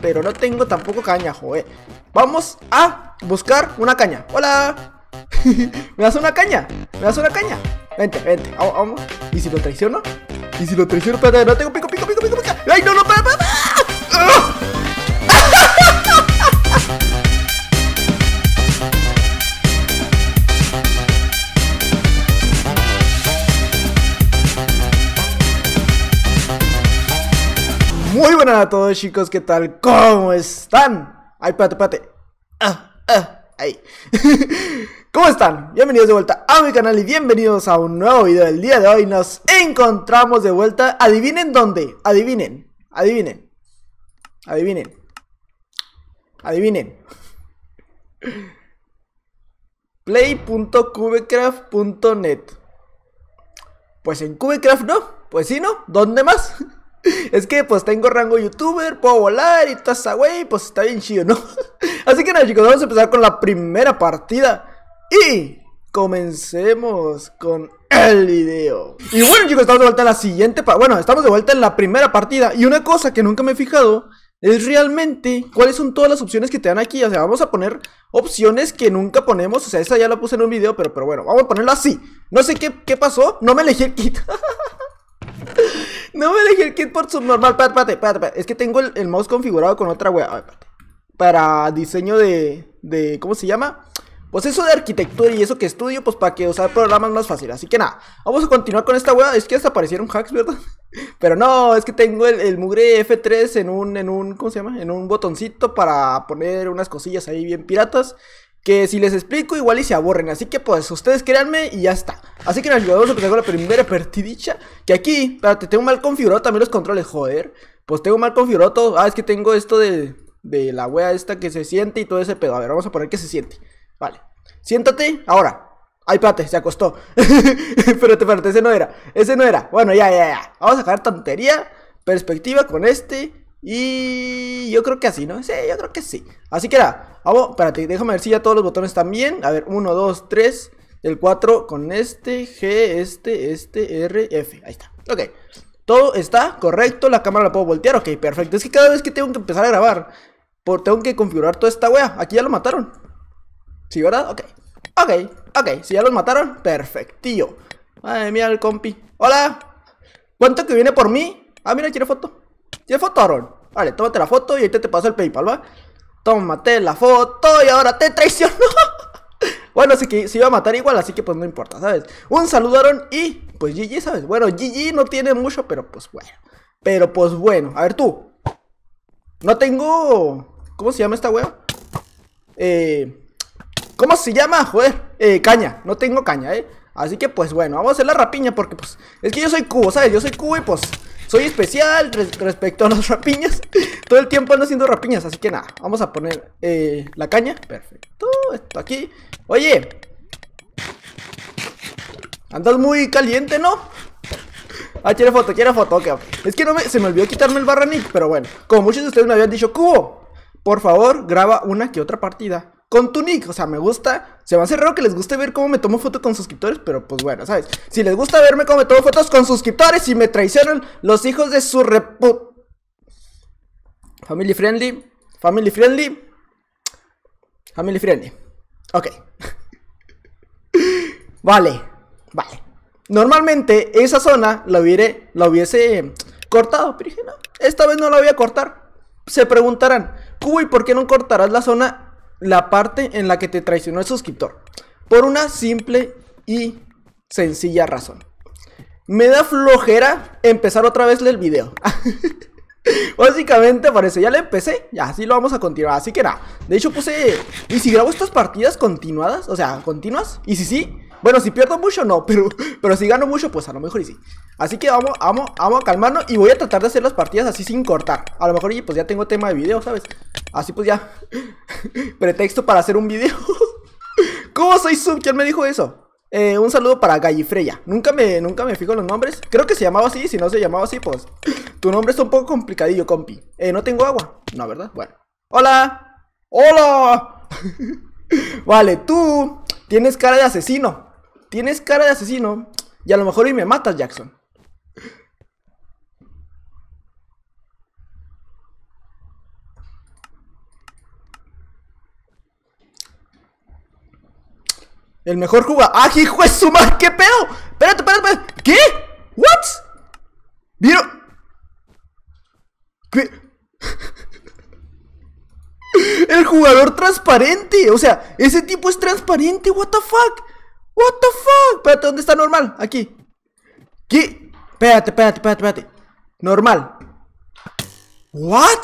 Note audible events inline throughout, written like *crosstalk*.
Pero no tengo tampoco caña, joe Vamos a buscar una caña ¡Hola! *laughs* ¿Me das una caña? ¿Me das una caña? Vente, vente, vamos, ¿Y si lo traiciono? ¿Y si lo traiciono? Espérate, no tengo pico, pico, pico, pico, pico ¡Ay, no, no, para, buenas a todos chicos, ¿qué tal? ¿Cómo están? Ay, espérate, espérate Ah, ah, ay. *laughs* ¿Cómo están? Bienvenidos de vuelta a mi canal y bienvenidos a un nuevo video. del día de hoy nos encontramos de vuelta. Adivinen dónde, adivinen, adivinen, adivinen, adivinen. *laughs* Play.cubecraft.net Pues en Cubecraft no, pues sí, ¿no? ¿Dónde más? *laughs* Es que pues tengo rango youtuber, puedo volar y toda esa wey, pues está bien chido, ¿no? *laughs* Así que nada chicos, vamos a empezar con la primera partida y comencemos con el video. Y bueno chicos, estamos de vuelta en la siguiente, bueno, estamos de vuelta en la primera partida y una cosa que nunca me he fijado es realmente cuáles son todas las opciones que te dan aquí. O sea, vamos a poner opciones que nunca ponemos. O sea, esa ya la puse en un video, pero, pero bueno, vamos a ponerla así. No sé qué, qué pasó, no me elegí el kit. *laughs* No me dejé el kit por subnormal. Espérate, espérate, espérate, Es que tengo el, el mouse configurado con otra wea. Para diseño de, de. ¿Cómo se llama? Pues eso de arquitectura y eso que estudio, pues para que usar programas más fácil. Así que nada, vamos a continuar con esta wea. Es que hasta aparecieron hacks, ¿verdad? *laughs* Pero no, es que tengo el, el, mugre F3 en un, en un, ¿cómo se llama? En un botoncito para poner unas cosillas ahí bien piratas que si les explico igual y se aburren. Así que pues ustedes créanme y ya está. Así que nos vamos a empezar con la primera partidicha. Que aquí, espérate, tengo mal configurado también los controles, joder. Pues tengo mal configurado todo. Ah, es que tengo esto de, la wea esta que se siente y todo ese pedo. A ver, vamos a poner que se siente. Vale. Siéntate, ahora. Ay, espérate, se acostó. *laughs* espérate, espérate, ese no era. Ese no era. Bueno, ya, ya, ya. Vamos a dejar tontería, perspectiva con este. Y yo creo que así, ¿no? Sí, yo creo que sí. Así que era. Vamos, espérate, déjame ver si ya todos los botones están bien. A ver, 1, 2, 3. El 4 con este, G, este, este, R, F. Ahí está. Ok. Todo está correcto. La cámara la puedo voltear. Ok, perfecto. Es que cada vez que tengo que empezar a grabar, por, tengo que configurar toda esta wea. Aquí ya lo mataron. ¿Sí, verdad? Ok. Ok, ok. Si ya los mataron, perfectillo. Ay, mía, el compi. Hola. ¿Cuánto que viene por mí? Ah, mira, quiere foto. ¿Tiene foto, Aaron? Vale, tómate la foto y ahorita te paso el PayPal, ¿va? Tómate la foto y ahora te traiciono *laughs* Bueno, así que se iba a matar igual, así que pues no importa, ¿sabes? Un saludo, Aaron, y pues GG, ¿sabes? Bueno, GG no tiene mucho, pero pues bueno. Pero pues bueno, a ver tú. No tengo... ¿Cómo se llama esta wea? Eh... ¿Cómo se llama? Joder, eh, caña. No tengo caña, ¿eh? Así que pues bueno, vamos a hacer la rapiña porque pues... Es que yo soy cubo, ¿sabes? Yo soy cubo y pues... Soy especial respecto a los *laughs* rapiñas. Todo el tiempo ando haciendo rapiñas, así que nada. Vamos a poner eh, la caña. Perfecto. Esto aquí. Oye. Andas muy caliente, ¿no? Ah, quiere foto, quiere foto, ok. Es que no me, se me olvidó quitarme el barranil pero bueno. Como muchos de ustedes me habían dicho, Cubo, por favor, graba una que otra partida con tu nick. O sea, me gusta. Se me hace raro que les guste ver cómo me tomo fotos con suscriptores, pero pues bueno, ¿sabes? Si les gusta verme cómo me tomo fotos con suscriptores y me traicionan los hijos de su repu... Family friendly. Family friendly. Family friendly. Ok. *laughs* vale. Vale. Normalmente esa zona la, hubiere, la hubiese cortado, pero dije, no, esta vez no la voy a cortar. Se preguntarán, Cuy, ¿por qué no cortarás la zona la parte en la que te traicionó el suscriptor. Por una simple y sencilla razón. Me da flojera empezar otra vez el video. *laughs* Básicamente parece, ya le empecé ya así lo vamos a continuar, así que nada De hecho puse, ¿y si grabo estas partidas continuadas? O sea, continuas, y si sí, bueno, si pierdo mucho, no, pero, pero si gano mucho, pues a lo mejor y sí. Así que vamos, vamos, vamos a calmarnos y voy a tratar de hacer las partidas así sin cortar. A lo mejor y pues ya tengo tema de video, ¿sabes? Así pues ya, *laughs* pretexto para hacer un video. *laughs* ¿Cómo soy sub? ¿Quién me dijo eso? Eh, un saludo para Gallifreya. Nunca me, nunca me fijo en los nombres. Creo que se llamaba así. Si no se llamaba así, pues. *laughs* Tu nombre está un poco complicadillo, compi. Eh, no tengo agua. No, ¿verdad? Bueno. ¡Hola! ¡Hola! vale, tú tienes cara de asesino tienes cara de asesino y a lo mejor hoy me matas, Jackson. El mejor jugador. ¡Ah, hijo de su madre! ¿Qué pedo? Espérate, espérate, espérate. ¿Qué? ¿What? ¿Vieron? ¿Qué? *laughs* El jugador transparente. O sea, ese tipo es transparente. ¿What the fuck? What the fuck? Espérate, ¿dónde está normal? Aquí. ¿Qué? Espérate, espérate, espérate, espérate. Normal. What?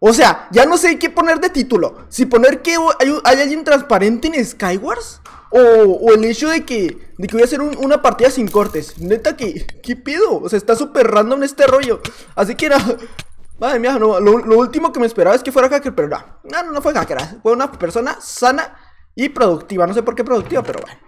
O sea, ya no sé qué poner de título. Si poner que hay, alguien transparente en Skywars. O, o, el hecho de que, de que voy a hacer una partida sin cortes. Neta, que qué pido? O sea, está súper random este rollo. Así que era... *laughs* Madre mía, lo, lo, último que me esperaba es que fuera hacker, pero No, no, no fue hacker. Ah. Fue una persona sana y productiva. No sé por qué productiva, pero bueno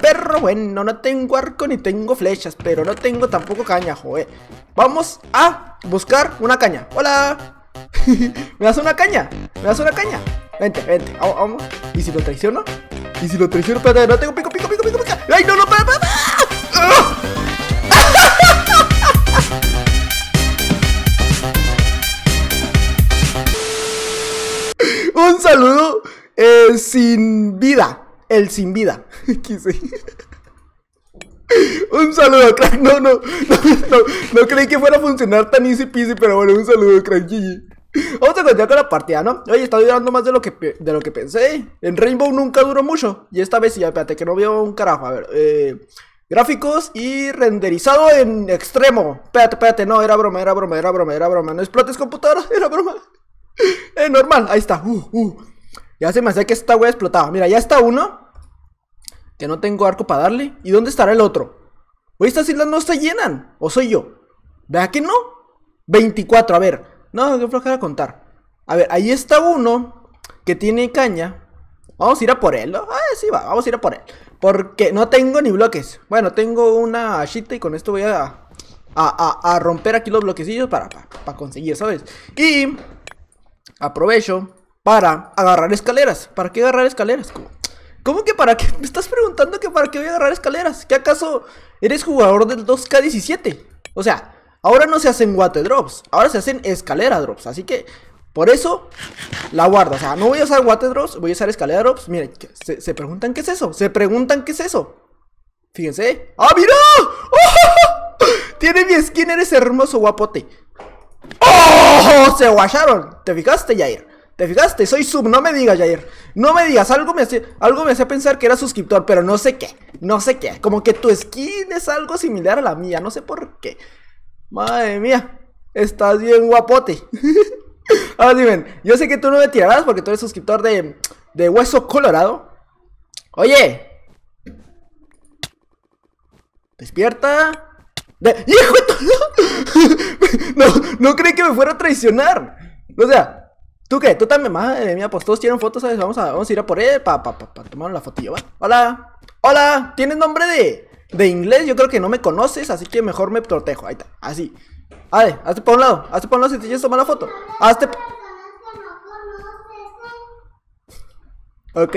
perro bueno. No tengo arco ni tengo flechas, pero no tengo tampoco caña, joe Vamos a buscar una caña. ¡Hola! *laughs* ¿Me das una caña? ¿Me das una caña? Vente, vente, vamos, vamos. ¿Y si lo traiciono? ¿Y si lo traiciono? Espérate, no tengo pico, pico, pico, pico, pico. ¡Ay, no, no, para, *laughs* Un saludo eh, sin vida el sin vida. *laughs* Un saludo, crack. No, no, no, no, creí que fuera a funcionar tan easy peasy, pero bueno, un saludo, crack. Vamos a continuar con la partida, ¿no? Oye, está durando más de lo que, de lo que pensé. En Rainbow nunca duró mucho. Y esta vez sí, espérate, que no veo un carajo. A ver, eh, gráficos y renderizado en extremo. Espérate, espérate, no, era broma, era broma, era broma, era broma. No explotes computadora, *laughs* era broma. Es eh, normal, ahí está. Uh, uh. Ya se me hace que esta wea explotaba. Mira, ya está uno. Que no tengo arco para darle. ¿Y dónde estará el otro? Oye, estas islas no se llenan. ¿O soy yo? vea que no? 24, a ver. No, que flojera contar. A ver, ahí está uno que tiene caña. Vamos a ir a por él, Ah, sí, va, vamos a ir a por él. Porque no tengo ni bloques. Bueno, tengo una chita y con esto voy a, a, romper aquí los bloquecillos para, para conseguir, ¿sabes? Y aprovecho para agarrar escaleras. ¿Para qué agarrar escaleras? ¿Cómo, ¿Cómo que para qué? *laughs* Me estás preguntando que para qué voy a agarrar escaleras. ¿Qué acaso eres jugador del 2K17? O sea, ahora no se hacen water drops, ahora se hacen escalera drops. Así que por eso la guardo. O sea, no voy a usar water drops, voy a usar escalera drops. Miren, se, preguntan qué es eso. Se preguntan qué es eso. Fíjense. ¡Ah, mira! ¡Oh! *laughs* Tiene mi skin, eres hermoso guapote. ¡Oh! Se guacharon. ¿Te fijaste, Jair? ¿Te fijaste? Soy sub, no me digas, Jair. No me digas, algo me hacía, algo me pensar que era suscriptor, pero no sé qué. No sé qué. Como que tu skin es algo similar a la mía, no sé por qué. Madre mía, estás bien guapote. *laughs* Ahora dime, yo sé que tú no me tirarás porque tú eres suscriptor de, de Hueso Colorado. Oye. Despierta. *laughs* No, no creí que me fuera a traicionar. O sea, ¿Tú qué? ¿Tú también más? Eh, mía, pues todos tienen fotos, ¿sabes? Vamos a, vamos a ir a por él para pa, pa, pa tomar la fotillo, ¿va? Hola, hola, ¿tienes nombre de, de inglés? Yo creo que no me conoces, así que mejor me protejo. Ahí está, así. A ver, hazte para un lado, hazte para un lado si te quieres tomar la foto. Hazte. Ok.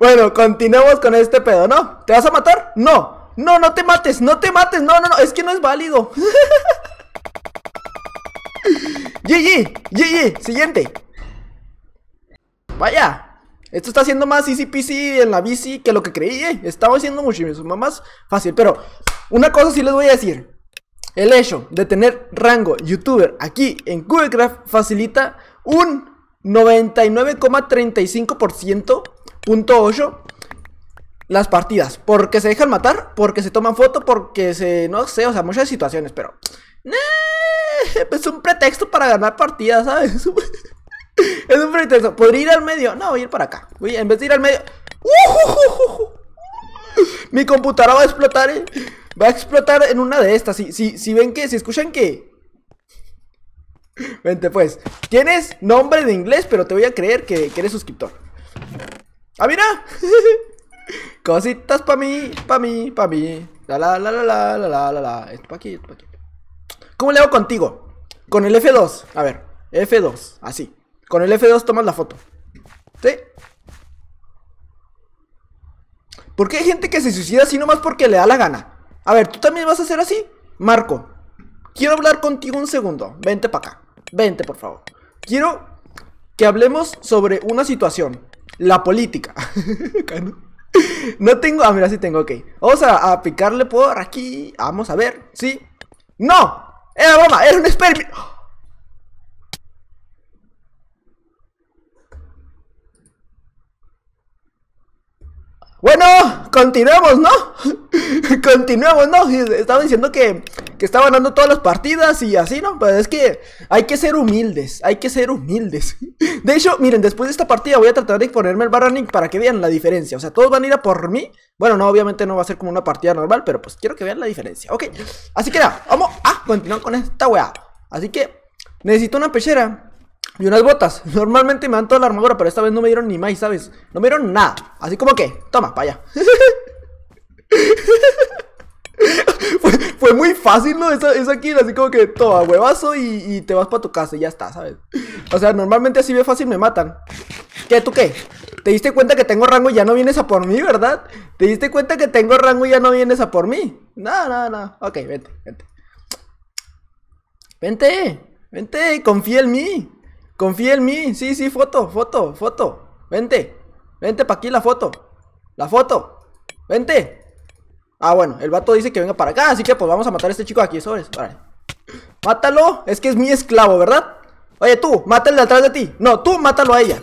Bueno, continuemos con este pedo, ¿no? ¿Te vas a matar? No. No, no te mates, no te mates. No, no, no, es que no es válido. *laughs* GG, GG, siguiente. Vaya. Esto está haciendo más easy peasy en la bici que lo que creí, eh. Estaba haciendo muchísimo más fácil. Pero una cosa sí les voy a decir. El hecho de tener rango youtuber aquí en Cubecraft facilita un 99,35% punto 8 las partidas. Porque se dejan matar, porque se toman foto, porque se... no sé, o sea, muchas situaciones, pero... Es pues, un pretexto para ganar partidas, ¿sabes? *laughs* Es un pretexto. Podría ir al medio. No, voy a ir para acá. Voy a, en vez de ir al medio. *laughs* Mi computadora va a explotar. ¿eh? Va a explotar en una de estas. Si, si, ven que, si escuchan que. *laughs* Vente pues. Tienes nombre de inglés, pero te voy a creer que, eres suscriptor. ¡Ah, mira! Cositas para mí, para mí, para mí. La la la la la la la la. Esto pa' aquí, esto pa' aquí. ¿Cómo le hago contigo? Con el F2. A ver, F2, así. Con el F2 tomas la foto. ¿Sí? ¿Por qué hay gente que se suicida así nomás porque le da la gana? A ver, ¿tú también vas a hacer así? Marco, quiero hablar contigo un segundo. Vente para acá. Vente, por favor. Quiero que hablemos sobre una situación. La política. *laughs* no tengo... Ah, mira, sí tengo, ok. Vamos a, a picarle por aquí. Vamos a ver. ¿Sí? ¡No! Era broma, era un experimento. Bueno continuemos, ¿no? *laughs* continuemos, ¿no? Estaba diciendo que, que estaba ganando todas las partidas y así, ¿no? Pero pues es que hay que ser humildes, hay que ser humildes. *laughs* De hecho, miren, después de esta partida voy a tratar de ponerme el Baranic para que vean la diferencia. O sea, todos van a ir a por mí. Bueno, no, obviamente no va a ser como una partida normal, pero pues quiero que vean la diferencia, ¿ok? Así que nada, vamos a continuar con esta weá. Así que necesito una pechera. Y unas botas. *laughs* Normalmente me dan toda la armadura, pero esta vez no me dieron ni más, ¿sabes? No me dieron nada. Así como que, toma, para allá. *laughs* fue, muy fácil, ¿no? Esa, esa aquí, así como que, toma, huevazo y, te vas para tu casa y ya está, ¿sabes? O sea, normalmente así de fácil me matan. ¿Qué? ¿Tú qué? ¿Te diste cuenta que tengo rango y ya no vienes a por mí, verdad? ¿Te diste cuenta que tengo rango y ya no vienes a por mí? No, no, no. Ok, vente, vente. Vente, vente, confía en mí. Confía en mí. Sí, sí, foto, foto, foto. Vente. Vente para aquí la foto. La foto. Vente. Ah, bueno, el vato dice que venga para acá, así que pues vamos a matar a este chico aquí, sobres. Vale. Mátalo, es que es mi esclavo, ¿verdad? Oye, tú, mátale atrás de ti. No, tú mátalo a ella.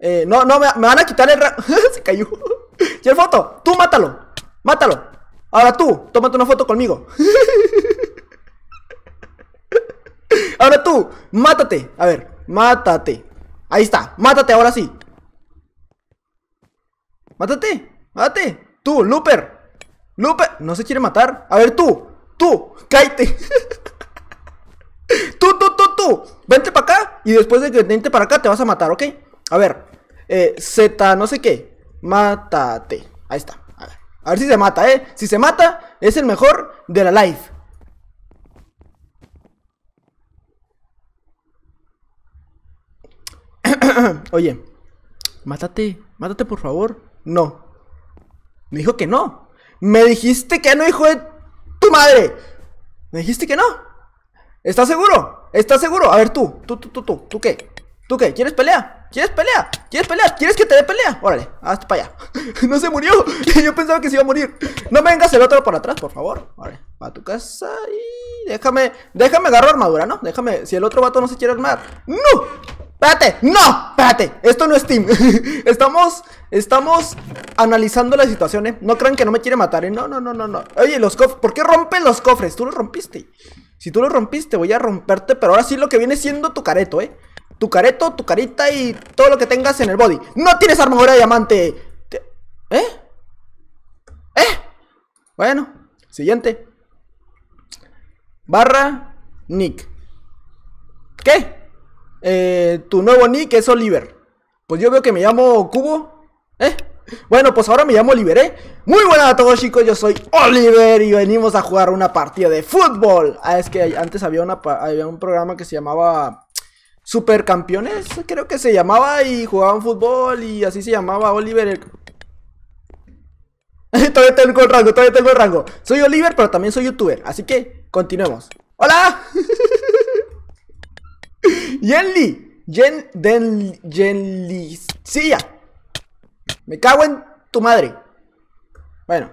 Eh, no, no, me, van a quitar el *laughs* Se cayó. *laughs* el foto, tú mátalo. Mátalo. Ahora tú, tómate una foto conmigo. *laughs* Ahora tú, mátate. A ver, mátate. Ahí está, mátate ahora sí. Mátate, mátate. Tú, Looper. Looper, no se quiere matar. A ver, tú, tú, cállate. *laughs* tú, tú, tú, tú. Vente para acá y después de que vente para acá te vas a matar, ¿ok? A ver, eh, Z, no sé qué. Mátate. Ahí está. A ver. a ver si se mata, ¿eh? Si se mata, es el mejor de la live. *coughs* Oye, mátate, mátate por favor. No. Me dijo que no. Me dijiste que no, hijo de tu madre. Me dijiste que no. ¿Estás seguro? ¿Estás seguro? A ver tú, tú, tú, tú, tú, ¿tú qué? ¿Tú qué? ¿Quieres pelea? ¿Quieres pelea? ¿Quieres pelea? ¿Quieres que te dé pelea? Órale, hazte para allá. *laughs* no se murió. *laughs* Yo pensaba que se iba a morir. No vengas el otro por atrás, por favor. Órale, va a tu casa y déjame, déjame agarrar armadura, ¿no? Déjame, si el otro vato no se quiere armar. ¡No! Espérate, no, espérate, esto no es team *laughs* Estamos, estamos analizando la situación, eh No crean que no me quiere matar, eh, no, no, no, no, no Oye, los cofres, ¿por qué rompen los cofres? Tú los rompiste Si tú los rompiste, voy a romperte Pero ahora sí lo que viene siendo tu careto, eh Tu careto, tu carita y todo lo que tengas en el body No tienes armadura de diamante ¿Eh? ¿Eh? Bueno, siguiente Barra Nick ¿Qué? Eh, tu nuevo nick es Oliver. Pues yo veo que me llamo Cubo. ¿Eh? Bueno, pues ahora me llamo Oliver, ¿eh? Muy buenas a todos chicos, yo soy Oliver y venimos a jugar una partida de fútbol. Ah, es que antes había, una, había un programa que se llamaba Supercampeones, creo que se llamaba y jugaban fútbol y así se llamaba Oliver *laughs* todavía tengo el rango, todavía tengo el rango. Soy Oliver, pero también soy youtuber, así que continuemos. ¡Hola! *laughs* Yenli. Yen. Den. ya. Me cago en tu madre. Bueno,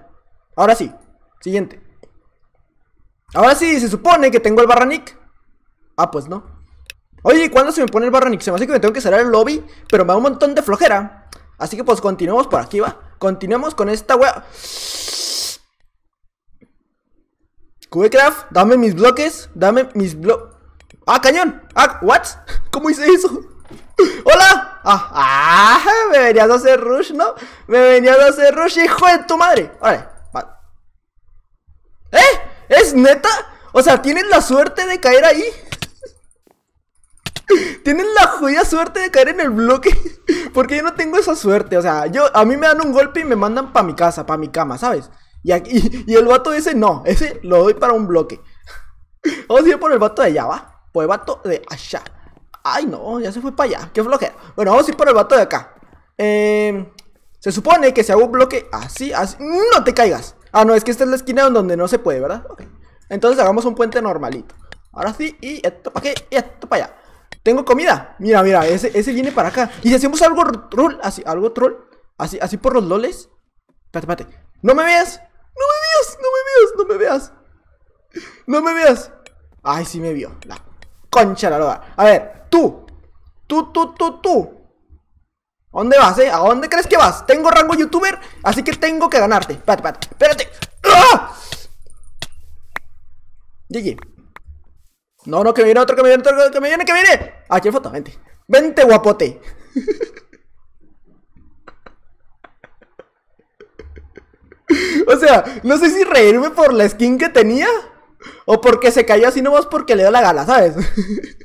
ahora sí. Siguiente. Ahora sí, se supone que tengo el barranic. Ah, pues no. Oye, ¿cuándo se me pone el barranic? Se me hace que me tengo que cerrar el lobby, pero me da un montón de flojera. Así que pues continuamos por aquí, ¿va? Continuemos con esta wea. Cubecraft, dame mis bloques, dame mis bloques. ¡Ah, cañón! ¡Ah, what! *laughs* ¿Cómo hice eso? *laughs* ¡Hola! ¡Ah! ah *laughs* me venías a hacer rush, ¿no? ¡Me venías a hacer rush, hijo de tu madre! ¡Órale! ¿Eh? ¿Es neta? O sea, ¿tienes la suerte de caer ahí? Tienen la jodida suerte de caer en el bloque. Porque yo no tengo esa suerte. O sea, yo a mí me dan un golpe y me mandan para mi casa, para mi cama, ¿sabes? Y, aquí, y el vato ese no. Ese lo doy para un bloque. Vamos a ir por el vato de allá, ¿va? Pues vato de allá. Ay, no, ya se fue para allá. Qué flojera. Bueno, vamos a ir por el vato de acá. Eh, se supone que si hago un bloque así, así. ¡No te caigas! Ah, no, es que esta es la esquina donde no se puede, ¿verdad? Ok Entonces hagamos un puente normalito. Ahora sí, y esto para qué? y esto para allá. Tengo comida. Mira, mira, ese, ese viene para acá. Y si hacemos algo troll, así, algo troll, así, así por los loles. Espérate, espérate. ¡No me veas! ¡No me veas! ¡No me veas! ¡No me veas! ¡No me veas! ¡Ay, sí me vio! La Concha la A ver, tú. Tú, tú, tú, tú. dónde vas, eh? ¿A dónde crees que vas? Tengo rango youtuber, así que tengo que ganarte. Espérate, espérate, espérate. ¡Ah! No, no, que viene otro, que viene otro, que me viene, que viene. Aquí tiene foto, vente. Vente, guapote. *laughs* o sea, no sé si reírme por la skin que tenía. O porque se cayó así no vos porque le dio la gala, ¿sabes?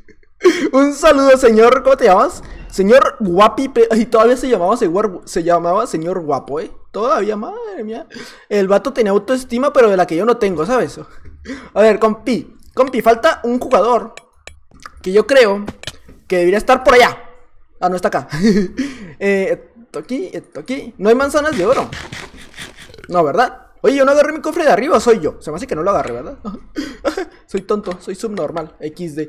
*laughs* Un saludo, señor. ¿Cómo te llamas? Señor Guapi. Y todavía se llamaba, señor, se llamaba señor Guapo, ¿eh? Todavía, madre mía. El vato tenía autoestima, pero de la que yo no tengo, ¿sabes? *laughs* A ver, compi. Compi, falta un jugador que yo creo que debería estar por allá. Ah, no está acá. *laughs* Eh, esto aquí, esto aquí. No hay manzanas de oro. No, ¿verdad? Oye, yo no agarré mi cofre de arriba, soy yo. Se me hace que no lo agarré, ¿verdad? *laughs* soy tonto, soy subnormal. XD.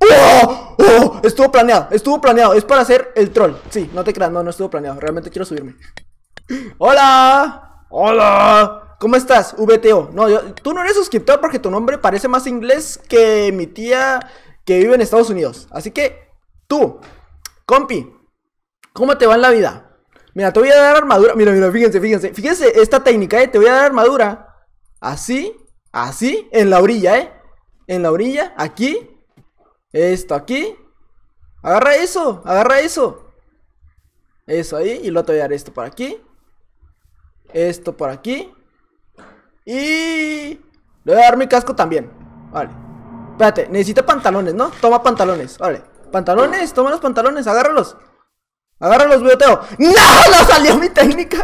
¡Oh! ¡Oh! Estuvo planeado, estuvo planeado. Es para hacer el troll. Sí, no te creas, no, no estuvo planeado. Realmente quiero subirme. *laughs* ¡Hola! ¡Hola! ¿Cómo estás, VTO? No, tú no eres suscriptor porque tu nombre parece más inglés que mi tía que vive en Estados Unidos. Así que, tú, compi, ¿cómo te va en la vida? Mira, te voy a dar armadura. Mira, mira, fíjense, fíjense. Fíjense esta técnica, ¿eh? Te voy a dar armadura. Así, así, en la orilla, ¿eh? En la orilla, aquí. Esto aquí. Agarra eso, agarra eso. Eso ahí. Y luego te voy a dar esto por aquí. Esto por aquí. Y... Le voy a dar mi casco también. Vale. Espérate, necesito pantalones, ¿no? Toma pantalones, vale. Pantalones, toma los pantalones, agárralos. Agarra los boteo. ¡No! *laughs* ¡No salió mi técnica!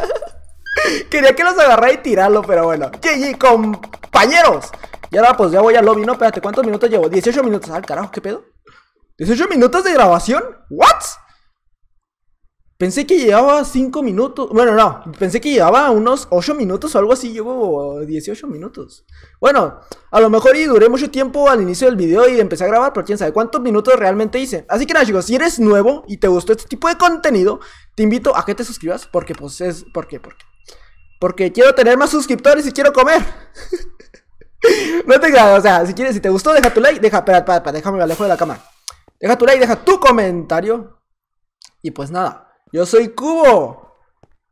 Quería que los agarrara y tirarlo, pero bueno. GG, compañeros. Y ahora pues ya voy al lobby, ¿no? Espérate, ¿cuántos minutos llevo? 18 minutos. Ah, carajo, ¿qué pedo? ¿18 minutos de grabación? ¿What? Pensé que llevaba 5 minutos. Bueno, no. Pensé que llevaba unos 8 minutos o algo así. Llevo 18 minutos. Bueno, a lo mejor y duré mucho tiempo al inicio del video y empecé a grabar, pero quién sabe cuántos minutos realmente hice. Así que nada, chicos, si eres nuevo y te gustó este tipo de contenido, te invito a que te suscribas. Porque, pues, es. ¿Por qué? Porque. quiero tener más suscriptores y quiero comer. *laughs* no te creas, o sea, si quieres, si te gustó, deja tu like. Deja, espera, espera, Déjame déjame alejo de la cámara. Deja tu like, deja tu comentario. Y pues nada. Yo soy Cubo.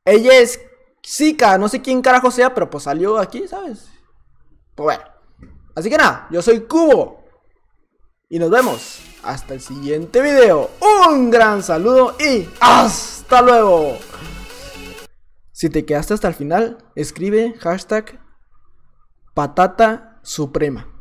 Ella es Zika. No sé quién carajo sea, pero pues salió aquí, ¿sabes? Pues bueno. Así que nada, yo soy Cubo. Y nos vemos hasta el siguiente video. Un gran saludo y hasta luego. Si te quedaste hasta el final, escribe hashtag patata suprema.